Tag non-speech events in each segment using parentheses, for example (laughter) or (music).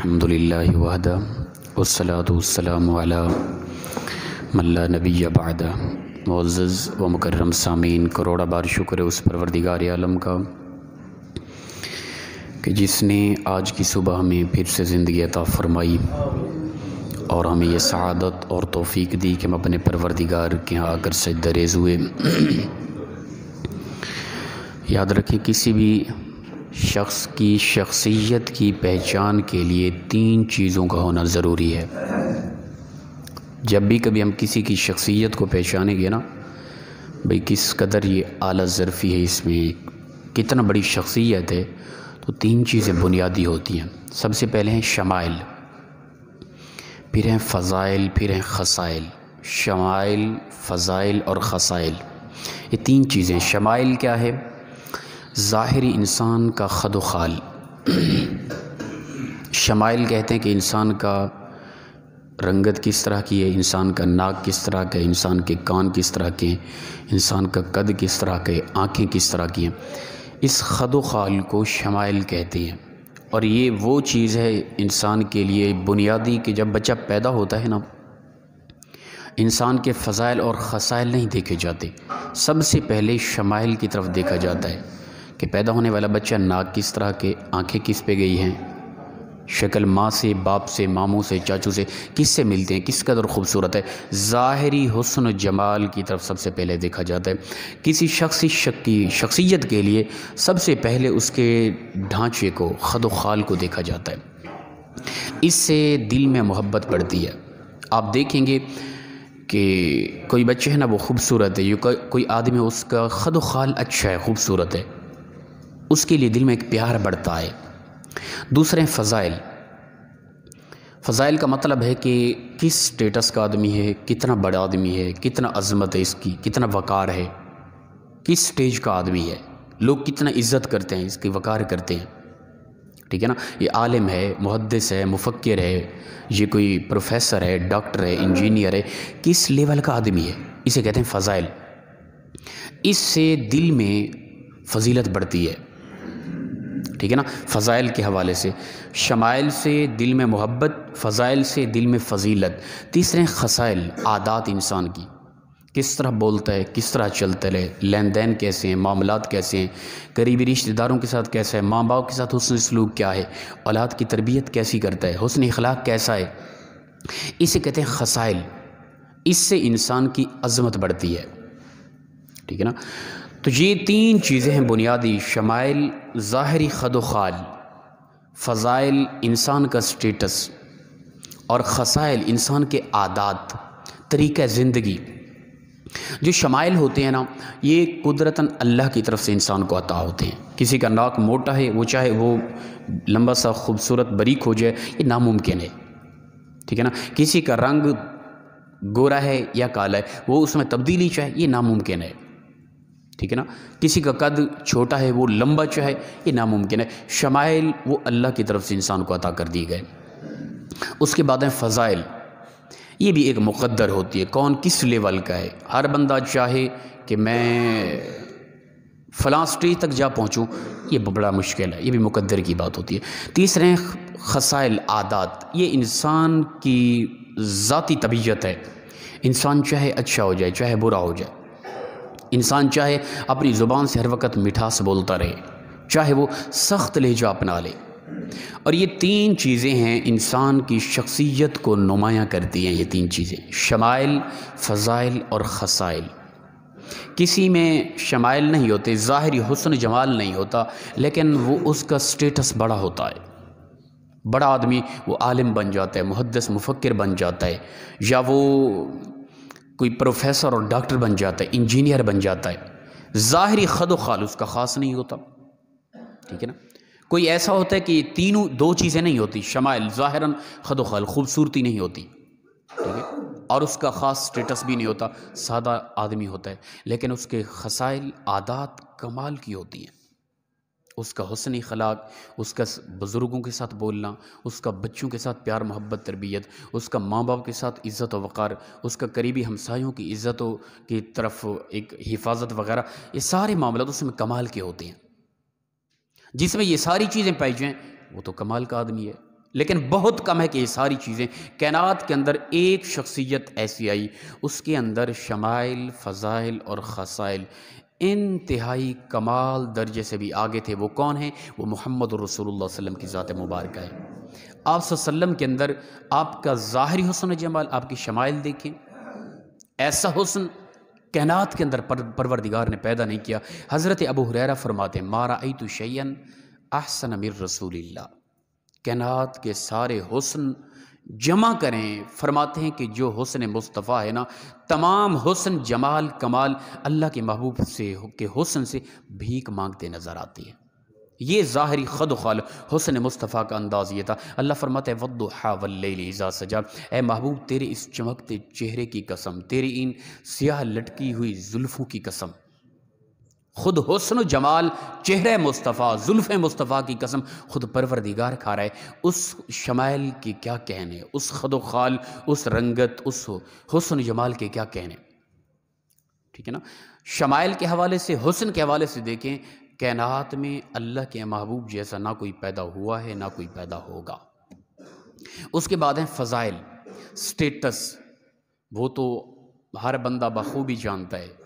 अल्हम्दुलिल्लाहि वहदा वस्सलातु वस्सलामु अला मल्ला नबी बादा मोज़ज़ व मुकर्रम सामीन करोड़ा बार शुक्र है उस परवरदिगार आलम का कि जिसने आज की सुबह हमें फिर से ज़िंदगी अता फरमाई और हमें यह शहादत और तोफ़ी दी कि हम अपने परवरदिगार के यहाँ आकर से दरेज हुए (clears throat) याद रखें किसी भी शख्स की शख्सियत की पहचान के लिए तीन चीज़ों का होना ज़रूरी है जब भी कभी हम किसी की शख्सियत को पहचानेंगे ना भाई किस कदर ये आला ज़रफ़ी है इसमें कितना बड़ी शख्सियत है तो तीन चीज़ें बुनियादी होती हैं सबसे पहले हैं शमाइल फिर हैं फ़ज़ाइल फिर हैं खसाइल शमाइल फ़ज़ाइल और खसाइल ये तीन चीज़ें शमाइल क्या है ज़ाहरी इंसान का खद खाल शमाइल कहते हैं कि इंसान का रंगत किस तरह की है इंसान का नाक किस तरह का इंसान के कान किस तरह के इंसान का कद किस तरह के आँखें किस तरह की हैं इस खद खाल को शमाइल कहते हैं और ये वो चीज़ है इंसान के लिए बुनियादी कि जब बच्चा पैदा होता है ना इंसान के फ़जाइल और खसाइल नहीं देखे जाते सबसे पहले शमाइल की तरफ देखा जाता है कि पैदा होने वाला बच्चा नाक किस तरह के आंखें किस पे गई हैं शक्ल माँ से बाप से मामू से चाचू से किस से मिलते हैं किस कदर खूबसूरत है ज़ाहरी हसन जमाल की तरफ सबसे पहले देखा जाता है किसी शख्स शक की शख्सियत के लिए सबसे पहले उसके ढांचे को खद खाल को देखा जाता है इससे दिल में मोहब्बत बढ़ती है आप देखेंगे कि कोई बच्चे है ना वो खूबसूरत है कोई आदमी उसका खद खाल अच्छा है खूबसूरत है उसके लिए दिल में एक प्यार बढ़ता है दूसरे फ़ज़ाइल फ़ज़ाइल का मतलब है कि किस स्टेटस का आदमी है कितना बड़ा आदमी है कितना अजमत है इसकी कितना वक़ार है किस स्टेज का आदमी है लोग कितना इज़्ज़त करते हैं इसकी वक़ार करते हैं ठीक है ना ये आलिम है मुहदस है मुफक्र है ये कोई प्रोफेसर है डॉक्टर है इंजीनियर है किस लेवल का आदमी है इसे कहते हैं फ़ज़ाइल इससे दिल में फजीलत बढ़ती है ठीक है ना फ़ज़ाइल के हवाले से शमाइल से दिल में मोहब्बत फ़ज़ाइल से दिल में फ़जीलत तीसरे खसाइल आदात इंसान की किस तरह बोलता है किस तरह चलता है लेन देन कैसे हैं मामला कैसे हैं करीबी रिश्तेदारों के साथ कैसा है माँ बाप के साथ हसन सलूक क्या है औलाद की तरबियत कैसी करता है हसन अखलाक कैसा है इसे कहते हैं खसाइल इससे इंसान की अजमत बढ़ती है ठीक है ना तो ये तीन चीज़ें हैं बुनियादी शमाइल ज़ाहरी खद खाल फ़ज़ाइल इंसान का स्टेटस और खसाइल इंसान के आदात तरीक़ ज़िंदगी जो शमाइल होते हैं ना ये कुदरतन अल्लाह की तरफ से इंसान को अता होते हैं किसी का नाक मोटा है वो चाहे वो लंबा सा खूबसूरत बरीक हो जाए ये नामुमकिन है ठीक है ना किसी का रंग गोरा है या काला है वो उसमें तब्दीली चाहे ये नामुमकिन है ठीक है ना किसी का कद छोटा है वो लंबा चाहे ये नामुमकिन है शमाइल वो अल्लाह की तरफ से इंसान को अता कर दिए गए उसके बाद हैं फ़ज़ाइल ये भी एक मुकद्दर होती है कौन किस लेवल का है हर बंदा चाहे कि मैं फलां स्टेज तक जा पहुँचूँ ये बड़ा मुश्किल है ये भी मुकद्दर की बात होती है तीसरे हैं खसाइल आदात ये इंसान की ज़ाती तबीयत है इंसान चाहे अच्छा हो जाए चाहे बुरा हो जाए इंसान चाहे अपनी ज़ुबान से हर वक्त मिठास बोलता रहे चाहे वो सख्त लहजा अपना ले और ये तीन चीज़ें हैं इंसान की शख्सियत को नुमाया करती हैं ये तीन चीज़ें शमाइल फ़ज़ाइल और खसाइल किसी में शमाइल नहीं होते ज़ाहरी हसन जमाल नहीं होता लेकिन वो उसका स्टेटस बड़ा होता है बड़ा आदमी वो आलिम बन जाता है मुहदस मुफक्र बन जाता है या वो कोई प्रोफेसर और डॉक्टर बन जाता है इंजीनियर बन जाता है ज़ाहरी खद खाल उसका ख़ास नहीं होता ठीक है ना कोई ऐसा होता है कि तीनों दो चीज़ें नहीं होती शमाइल ज़ाहरा खद खाल खूबसूरती नहीं होती ठीक है और उसका ख़ास स्टेटस भी नहीं होता सादा आदमी होता है लेकिन उसके खसाइल आदात कमाल की होती हैं उसका हसन अखलाक उसका बुज़ुर्गों के साथ बोलना उसका बच्चों के साथ प्यार मोहब्बत तरबियत उसका माँ बाप के साथ इज़्ज़त वक़ार उसका करीबी हमसायों की इज़्ज़तों की तरफ एक हिफाजत वगैरह ये सारे मामला तो उसमें कमाल के होते हैं जिसमें ये सारी चीज़ें पाई जाएँ वो तो कमाल का आदमी है लेकिन बहुत कम है कि ये सारी चीज़ें कैनात के अंदर एक शख्सियत ऐसी आई उसके अंदर शमाइल फ़ज़ाइल और खसाइल इंतहाई कमाल दर्जे से भी आगे थे वो कौन हैं वो मोहम्मद रसूल वसम की ज़ात मुबारक है आप सल्लम के अंदर आपका ज़ाहरी हसन जमाल आपकी शमाइल देखें ऐसा हसन कैनात के अंदर परवरदिगार ने पैदा नहीं किया हज़रत अबू हुररा फरमाते मारा तो शैन अहसन अमिर रसूल कैनात के सारे हसन जमा करें फरमाते हैं कि जो हुसन मुस्तफ़ा है ना तमाम हुसन जमाल कमाल अल्लाह के महबूब से के हुसन से भीख मांगते नज़र आती है ये ज़ाहरी खद खाल हुसन मुस्तफ़ा का अंदाज़ ये था अल्लाह फरमाते है वद्दो सजा ए महबूब तेरे इस चमकते चेहरे की कसम तेरी इन स्याह लटकी हुई जुल्फ़ों की कसम खुद हुसन जमाल चेहरे मुस्तफ़ा जुल्फ़ मुस्तफ़ा की कसम खुद परवरदिगार खा रहा है उस शमाइल की क्या कहने उस खद खाल उस रंगत उस हुसन जमाल के क्या कहने ठीक है ना शमाइल के हवाले से हुसन के हवाले से देखें कैनात में अल्लाह के महबूब जैसा ना कोई पैदा हुआ है ना कोई पैदा होगा उसके बाद हैं फ़ज़ाइल स्टेटस वो तो हर बंदा बखूबी जानता है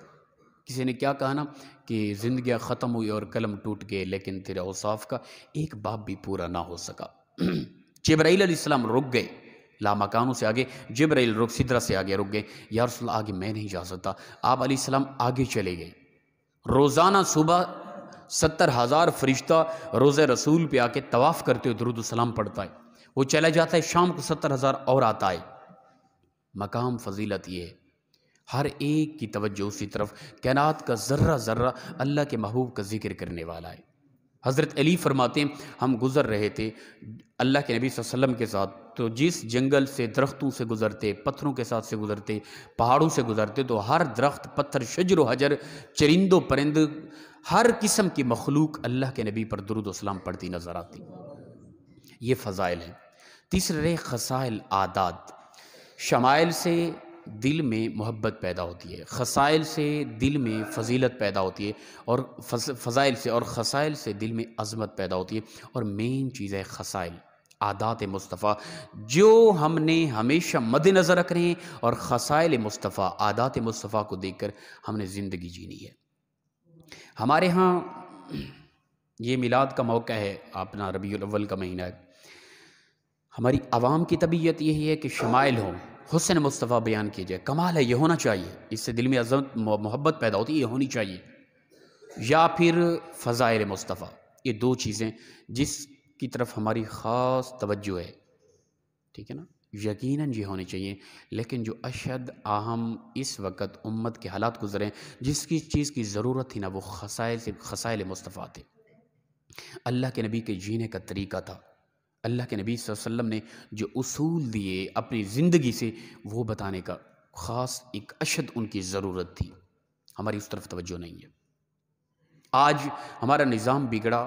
किसी ने क्या कहा ना कि ज़िंदगी ख़त्म हुई और कलम टूट गए लेकिन तेरे औसाफ का एक बाप भी पूरा ना हो सका (clears throat) जब्राईसम रुक गए लामकानों से आगे जबराइल रुक सिदरा से आगे रुक गए यार आगे मैं नहीं जा सकता आप आसलम आगे चले गए रोज़ाना सुबह सत्तर हज़ार फरिश्ता रोज़ रसूल पे आके तवाफ़ करते हुए दरुदसलाम पढ़ता है वो चला जाता है शाम को सत्तर हज़ार और आता है मकाम फजीलत ये है हर एक की तवज्जो उसी तरफ कैनात का ज़र्रा ज़र्रा अल्लाह के महबूब का जिक्र करने वाला है हज़रत अली फरमाते हैं, हम गुज़र रहे थे अल्लाह के नबी वसल्लम के साथ तो जिस जंगल से दरख्तों से गुज़रते पत्थरों के साथ से गुज़रते पहाड़ों से गुज़रते तो हर दरख्त पत्थर शजर हजर चरिंदो परिंद हर किस्म की मखलूक अल्लाह के नबी पर दरुदोसलाम पढ़ती नज़र आती ये फ़ज़ाइल हैं तीसरे खसाइल आदात शमाइल से दिल में मोहब्बत पैदा होती है खसाइल से दिल में फजीलत पैदा होती है और फ़ज़ाइल से और खसाइल से दिल में अजमत पैदा होती है और मेन चीज़ है खसाइल आदात मुस्तफ़ा जो हमने हमेशा मद नज़र रख रहे हैं और खसाइल मुस्तफ़ा आदात मुस्तफ़ा को देख कर हमने ज़िंदगी जीनी है हमारे यहाँ ये मिलाद का मौका है अपना रबी अव्वल का महीना है हमारी आवाम की तबीयत यही है कि शमाइल हों हुसन मुस्तफ़ा बयान किया जाए कमाल है ये होना चाहिए इससे दिल में अजमत मोहब्बत पैदा होती है ये होनी चाहिए या फिर फ़ज़ाइल मुस्तफ़ा ये दो चीज़ें जिसकी तरफ हमारी ख़ास तवज्जो है ठीक है ना यकीनन ये होनी चाहिए लेकिन जो अशद अहम इस वक्त उम्मत के हालात गुजरें जिसकी चीज़ की ज़रूरत थी ना वो खसाइल से खसाइल मुस्तफ़ा थे अल्लाह के नबी के जीने का तरीका था अल्लाह के नबी वसल्लम ने जो उसूल दिए अपनी ज़िंदगी से वो बताने का ख़ास एक अशद उनकी ज़रूरत थी हमारी उस तरफ तवज्जो नहीं है आज हमारा निज़ाम बिगड़ा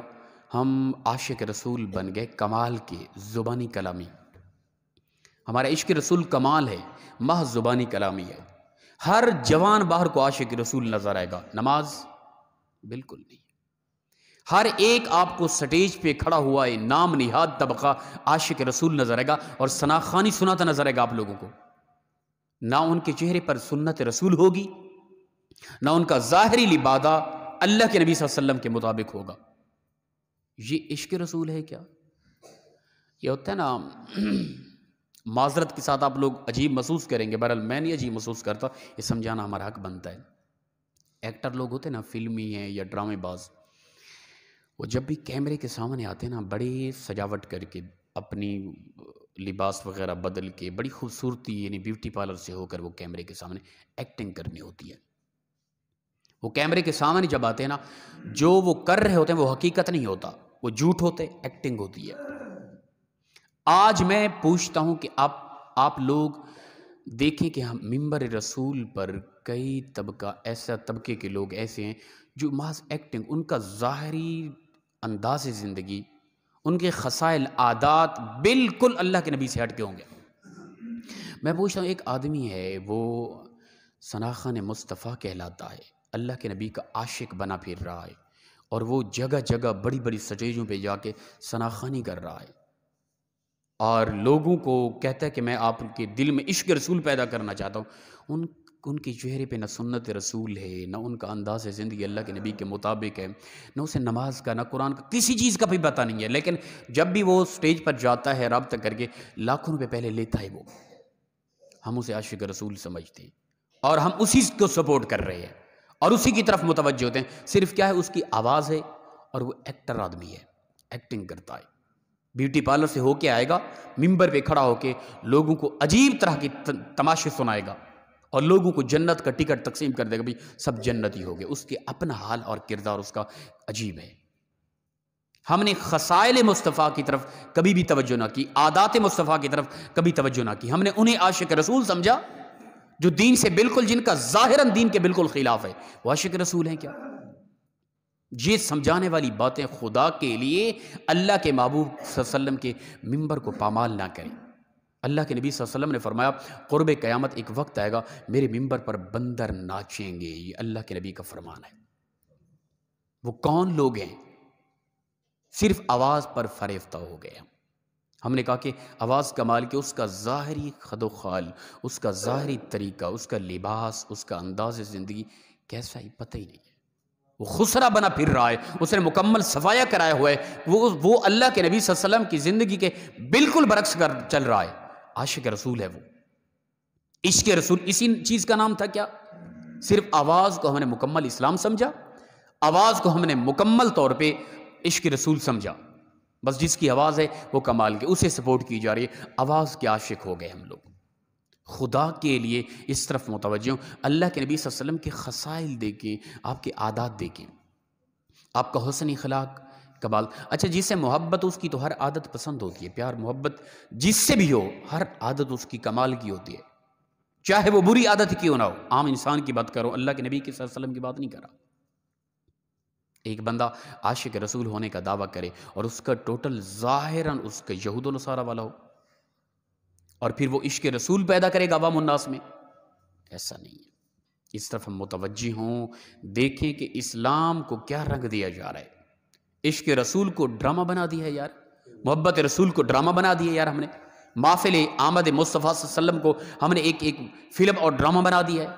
हम के रसूल बन गए कमाल के ज़ुबानी कलामी हमारा इश्क रसूल कमाल है माह ज़ुबानी कलामी है हर जवान बाहर को के रसूल नज़र आएगा नमाज बिल्कुल नहीं हर एक आपको स्टेज पे खड़ा हुआ है नाम निहाद तबका आशिक रसूल नजर आएगा और सना खानी सुनाता नजर आएगा आप लोगों को ना उनके चेहरे पर सुन्नत रसूल होगी ना उनका ज़ाहरी लिबादा अल्लाह के नबी वसल्लम के मुताबिक होगा ये इश्क रसूल है क्या ये होता है ना (clears throat) माजरत के साथ आप लोग अजीब महसूस करेंगे बहरहाल मैं नहीं अजीब महसूस करता ये समझाना हमारा हक बनता है एक्टर लोग होते ना फिल्मी हैं या ड्रामेबाज वो जब भी कैमरे के सामने आते हैं ना बड़े सजावट करके अपनी लिबास वगैरह बदल के बड़ी खूबसूरती यानी ब्यूटी पार्लर से होकर वो कैमरे के सामने एक्टिंग करनी होती है वो कैमरे के सामने जब आते हैं ना जो वो कर रहे होते हैं वो हकीकत नहीं होता वो झूठ होते एक्टिंग होती है आज मैं पूछता हूं कि आप आप लोग देखें कि हम मिंबर रसूल पर कई तबका ऐसा तबके के लोग ऐसे हैं जो मास एक्टिंग उनका ज़ाहरी अंदाज ज़िंदगी उनके खसाइल आदात बिल्कुल अल्लाह के नबी से हट के होंगे मैं पूछता हूँ एक आदमी है वो सनाखा ने मुस्तफ़ा कहलाता है अल्लाह के नबी का आशिक बना फिर रहा है और वो जगह जगह बड़ी बड़ी स्टेजों पे जाके सनाखानी कर रहा है और लोगों को कहता है कि मैं आपके दिल में इश्क रसूल पैदा करना चाहता हूँ उन उनके चेहरे पे ना सुन्नत रसूल है ना उनका अंदाज ज़िंदगी अल्लाह के नबी के मुताबिक है ना उसे नमाज का ना कुरान का किसी चीज़ का भी पता नहीं है लेकिन जब भी वो स्टेज पर जाता है रबता करके लाखों रुपये पहले लेता है वो हम उसे आशिक रसूल समझते हैं और हम उसी को सपोर्ट कर रहे हैं और उसी की तरफ मुतवजह होते हैं सिर्फ क्या है उसकी आवाज़ है और वो एक्टर आदमी है एक्टिंग करता है ब्यूटी पार्लर से होके आएगा मिंबर पे खड़ा होके लोगों को अजीब तरह की तमाशे सुनाएगा और लोगों को जन्नत का टिकट तकसीम कर देगा भाई सब जन्नत ही हो गए उसके अपना हाल और किरदार उसका अजीब है हमने खसायल मुस्तफ़ा की तरफ कभी भी तवज्जो ना की आदात मुस्तफ़ा की तरफ कभी तवज्जो ना की हमने उन्हें आशिक रसूल समझा जो दीन से बिल्कुल जिनका ज़ाहिरन दीन के बिल्कुल खिलाफ है वह आशिक रसूल हैं क्या ये समझाने वाली बातें खुदा के लिए अल्लाह के महबूब वसल्लम के मिंबर को पामाल ना करें अल्लाह के नबी वसल्लम ने फरमाया क़ुरब क़यामत एक वक्त आएगा मेरे मिंबर पर बंदर नाचेंगे ये अल्लाह के नबी का फरमान है वो कौन लोग हैं सिर्फ आवाज़ पर फरेफ्ता हो गया हमने कहा कि आवाज़ कमाल के उसका ज़ाहरी खदोखाल उसका ज़ाहरी तरीका उसका लिबास उसका अंदाज ज़िंदगी कैसा ही पता ही नहीं है वो खुसरा बना फिर रहा है उसने मुकम्मल सफाया कराया हुआ है वो वो अल्लाह के नबी वसल्लम की ज़िंदगी के बिल्कुल बरक्स कर चल रहा है आशिक रसूल है वो इश्क रसूल इसी चीज़ का नाम था क्या सिर्फ आवाज़ को हमने मुकम्मल इस्लाम समझा आवाज़ को हमने मुकम्मल तौर पे इश्क रसूल समझा बस जिसकी आवाज़ है वो कमाल के उसे सपोर्ट की जा रही है आवाज़ के आशिक हो गए हम लोग खुदा के लिए इस तरफ मुतवजह अल्लाह के नबी वसल्लम के खसाइल देखें आपके आदात देखें आपका हसन अखलाक कमाल अच्छा जिससे मोहब्बत उसकी तो हर आदत पसंद होती है प्यार मोहब्बत जिससे भी हो हर आदत उसकी कमाल की होती है चाहे वो बुरी आदत क्यों ना हो आम इंसान की बात करो अल्लाह के नबी के वसल्लम की बात नहीं करा एक बंदा आशिक रसूल होने का दावा करे और उसका टोटल ज़ाहिरन उसका यहूद नसारा वाला हो और फिर वो इश्क रसूल पैदा करेगा अवाम उन्नास में ऐसा नहीं है इस तरफ हम मुतवजी हों देखें कि इस्लाम को क्या रंग दिया जा रहा है इश्क रसूल को ड्रामा बना दिया है यार मोहब्बत रसूल को ड्रामा बना दिया यार हमने माफिल आमद मुस्तफ़ा वसल्लम को हमने एक एक फिल्म और ड्रामा बना दिया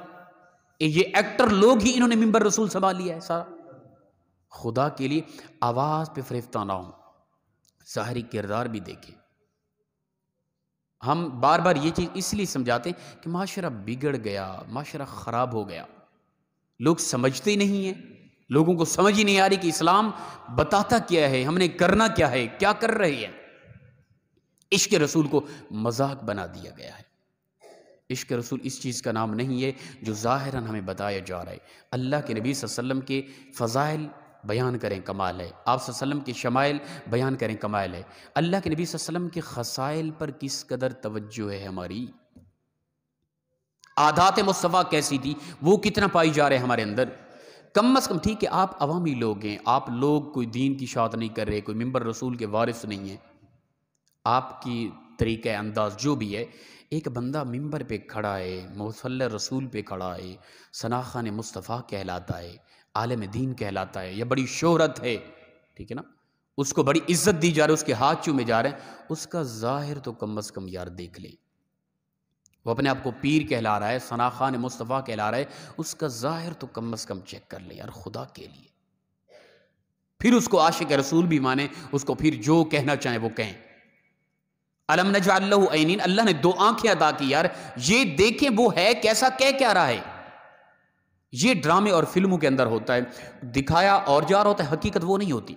है ये एक्टर लोग ही इन्होंने मिंबर रसूल संभाल लिया है सारा खुदा के लिए आवाज़ पे फरिफ्ता ना हो सहरी किरदार भी देखें हम बार बार ये चीज़ इसलिए समझाते हैं कि माशरा बिगड़ गया माशरा ख़राब हो गया लोग समझते नहीं हैं लोगों को समझ ही नहीं आ रही कि इस्लाम बताता क्या है हमने करना क्या है क्या कर रहे हैं इश्क रसूल को मजाक बना दिया गया है इश्क रसूल इस चीज़ का नाम नहीं है जो जाहिर हमें बताया जा रहा है अल्लाह के नबी वसल्लम के फ़ज़ाइल बयान करें कमाल है आप वसल्लम के शमाइल बयान करें कमाल है अल्लाह के नबी वसल्लम के खसाइल पर किस कदर तवज्जो है हमारी आदात मुस्तफ़ा कैसी थी वो कितना पाई जा रहा है हमारे अंदर कम अज़ कम ठीक है आप अवामी लोग हैं आप लोग कोई दीन की शाद नहीं कर रहे कोई मंबर रसूल के वारिस नहीं हैं आपकी तरीक़ अंदाज जो भी है एक बंदा मंबर पे खड़ा है मौसल रसूल पे खड़ा है शनाखान मुस्तफ़ा कहलाता है आलम दीन कहलाता है यह बड़ी शोहरत है ठीक है ना उसको बड़ी इज्जत दी जा रही है उसके हाथ चूमे जा रहे हैं उसका ज़ाहिर तो कम अज़ कम यार देख लें वो अपने आप को पीर कहला रहा है सना खान मुस्तफ़ा कहला रहा है उसका ज़ाहिर तो कम अज़ कम चेक कर ले यार खुदा के लिए फिर उसको आशिक रसूल भी माने उसको फिर जो कहना चाहे वो कहें अलम नजाइन अल्लाह ने दो आंखें अदा की यार ये देखें वो है कैसा कह क्या रहा है ये ड्रामे और फिल्मों के अंदर होता है दिखाया और जा रहा होता है हकीकत वो नहीं होती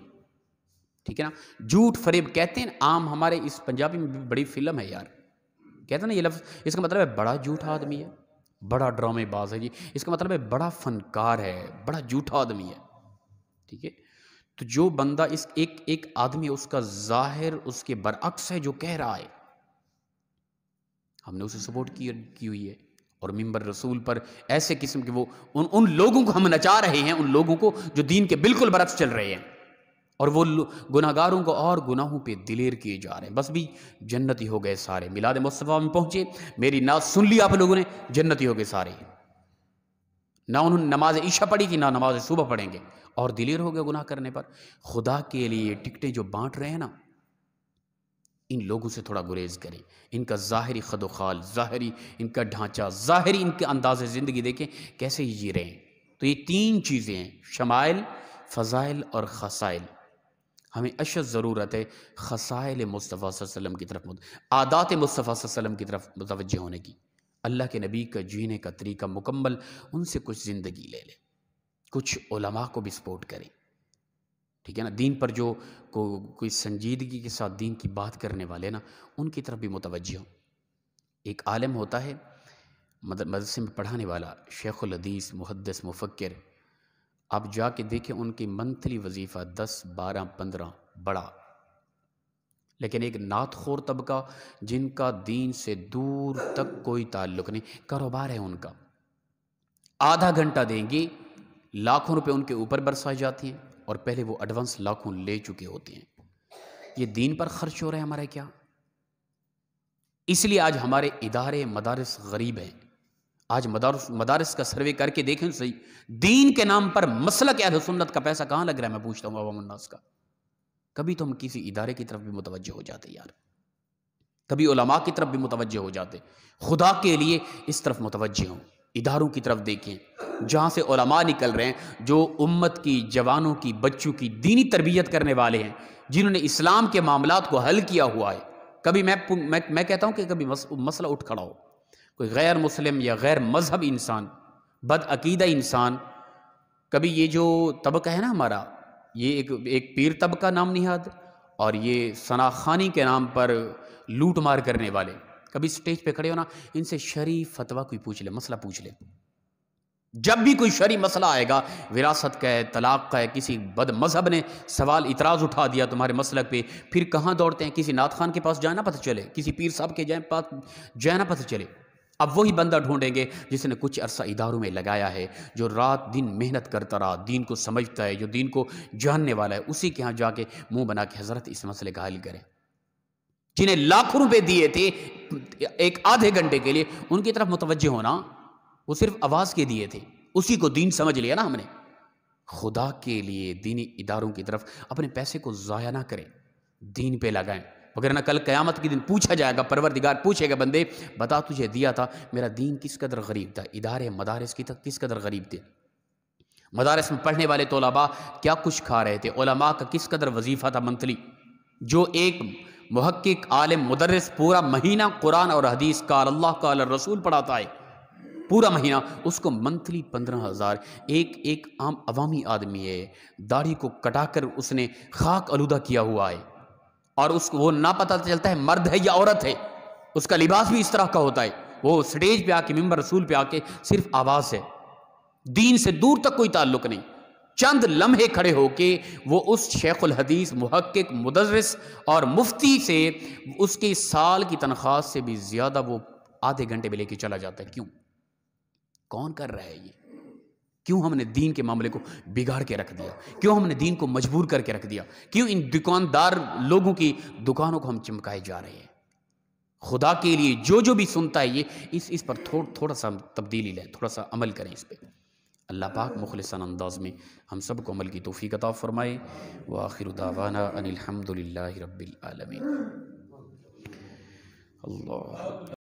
ठीक है ना झूठ फरेब कहते हैं आम हमारे इस पंजाबी में बड़ी फिल्म है यार कहते ना ये लफ्ज़ इसका मतलब है बड़ा झूठा आदमी है बड़ा ड्रामेबाज है जी इसका मतलब है बड़ा फनकार है बड़ा झूठा आदमी है ठीक है तो जो बंदा इस एक एक आदमी उसका जाहिर उसके बरअक्स है जो कह रहा है हमने उसे सपोर्ट की, की हुई है और मिंबर रसूल पर ऐसे किस्म के वो उन उन लोगों को हम नचा रहे हैं उन लोगों को जो दीन के बिल्कुल बरक्स चल रहे हैं और वो गुनागारों को और गुनाहों पे दिलेर किए जा रहे हैं बस भी जन्नती हो गए सारे मिलाद मुस्तफ़ा में पहुंचे मेरी ना सुन ली आप लोगों ने जन्नती हो गए सारे ना उन्होंने नमाज ईशा पढ़ी थी ना नमाज सुबह पढ़ेंगे और दिलेर हो गए गुनाह करने पर खुदा के लिए टिकटें जो बांट रहे हैं ना इन लोगों से थोड़ा गुरेज करें इनका ज़ाहरी खदोखाल ज़ाहरी इनका ढांचा ज़ाहरी इनके अंदाज ज़िंदगी देखें कैसे जी रहे हैं तो ये तीन चीज़ें हैं शमाइल फ़ज़ाइल और खसाइल हमें अशद ज़रूरत है खसाइल मुस्तफ़ा की तरफ आदात मुस्तफ़ा वसम की तरफ मुतवजह होने की अल्लाह के नबी का जीने का तरीका मुकम्मल उनसे कुछ ज़िंदगी ले लें कुछ ओलमा को भी सपोर्ट करें ठीक है ना दीन पर जो को कोई संजीदगी के साथ दीन की बात करने वाले ना उनकी तरफ भी मुतवजह हों एक आलम होता है मदरसे में पढ़ाने वाला शेखुलदीस मुहदस मुफ़क्र आप जाके देखें उनकी मंथली वजीफ़ा दस बारह पंद्रह बड़ा लेकिन एक नातखोर तबका जिनका दीन से दूर तक कोई ताल्लुक नहीं कारोबार है उनका आधा घंटा देंगे लाखों रुपए उनके ऊपर बरसाए जाती हैं और पहले वो एडवांस लाखों ले चुके होते हैं ये दीन पर खर्च हो रहा है हमारा क्या इसलिए आज हमारे इदारे मदारस गरीब हैं आज मदारस का सर्वे करके देखें सही दीन के नाम पर मसल क्या सुन्नत का पैसा कहाँ लग रहा है मैं पूछता हूँ उन्नास का कभी तो हम किसी इदारे की तरफ भी मुतवजह हो जाते यार कभी उलमा की तरफ भी मुतवजह हो जाते खुदा के लिए इस तरफ मुतवजह हों इदारों की तरफ देखें जहाँ से उलमा निकल रहे हैं जो उम्मत की जवानों की बच्चों की दीनी तरबियत करने वाले हैं जिन्होंने इस्लाम के मामला को हल किया हुआ है कभी मैं मैं, मैं कहता हूँ कि कभी मस, मसला उठ खड़ा हो कोई गैर मुस्लिम या गैर मजहब इंसान बदअकीदा इंसान कभी ये जो तबका है ना हमारा ये एक एक पीर तबका नाम निहाद और ये सनाखानी के नाम पर लूट मार करने वाले कभी स्टेज पे खड़े होना इनसे शरी फतवा कोई पूछ ले मसला पूछ ले जब भी कोई शरी मसला आएगा विरासत का है तलाक का है किसी बद मज़हब ने सवाल इतराज़ उठा दिया तुम्हारे मसलक पे फिर कहाँ दौड़ते हैं किसी नाथ खान के पास जाना पता चले किसी पीर साहब के जाए पास जाना पता चले अब वही बंदा ढूंढेंगे जिसने कुछ अरसा इदारों में लगाया है जो रात दिन मेहनत करता रहा दीन को समझता है जो दीन को जानने वाला है उसी के यहाँ जाके मुंह बना के हजरत इस मसले का हल करें जिन्हें लाखों रुपए दिए थे एक आधे घंटे के लिए उनकी तरफ मुतवजह होना वो सिर्फ आवाज़ के दिए थे उसी को दीन समझ लिया ना हमने खुदा के लिए दीनी इदारों की तरफ अपने पैसे को ज़ाया ना करें दीन पे लगाएं वगैरह कल क़यामत के दिन पूछा जाएगा परवर दिगार पूछेगा बंदे बता तुझे दिया था मेरा दीन किस कदर गरीब था इदारे मदारस की तक किस कदर गरीब थे मदारस में पढ़ने वाले तोलाबा क्या कुछ खा रहे थे ओलामा का किस कदर वजीफ़ा था मंथली जो एक महक्क आलम मदरस पूरा महीना कुरान और हदीस का अल्लाह का रसूल पढ़ाता है पूरा महीना उसको मंथली पंद्रह हज़ार एक एक आम अवामी आदमी है दाढ़ी को कटाकर उसने खाक आलूदा किया हुआ है और उसको वो ना पता चलता है मर्द है या औरत है उसका लिबास भी इस तरह का होता है वो स्टेज पे आके मेम्बर रसूल पे आके सिर्फ आवाज है दीन से दूर तक कोई ताल्लुक नहीं चंद लम्हे खड़े होके वो उस शेखुल हदीस महक्क मुदरस और मुफ्ती से उसके साल की तनख्वाह से भी ज़्यादा वो आधे घंटे में लेके चला जाता है क्यों कौन कर रहा है ये क्यों हमने दीन के मामले को बिगाड़ के रख दिया क्यों हमने दीन को मजबूर करके रख दिया क्यों इन दुकानदार लोगों की दुकानों को हम चमकाए जा रहे हैं खुदा के लिए जो जो भी सुनता है ये इस इस पर थो, थोड़ा सा तब्दीली लें थोड़ा सा अमल करें इस पर अल्लाह पाक मुखलसन अंदाज में हम सब को अमल की तोफ़ी कताब फ़रमाए व आखिर दावाना अनिलहमदिल्ला अल्लाह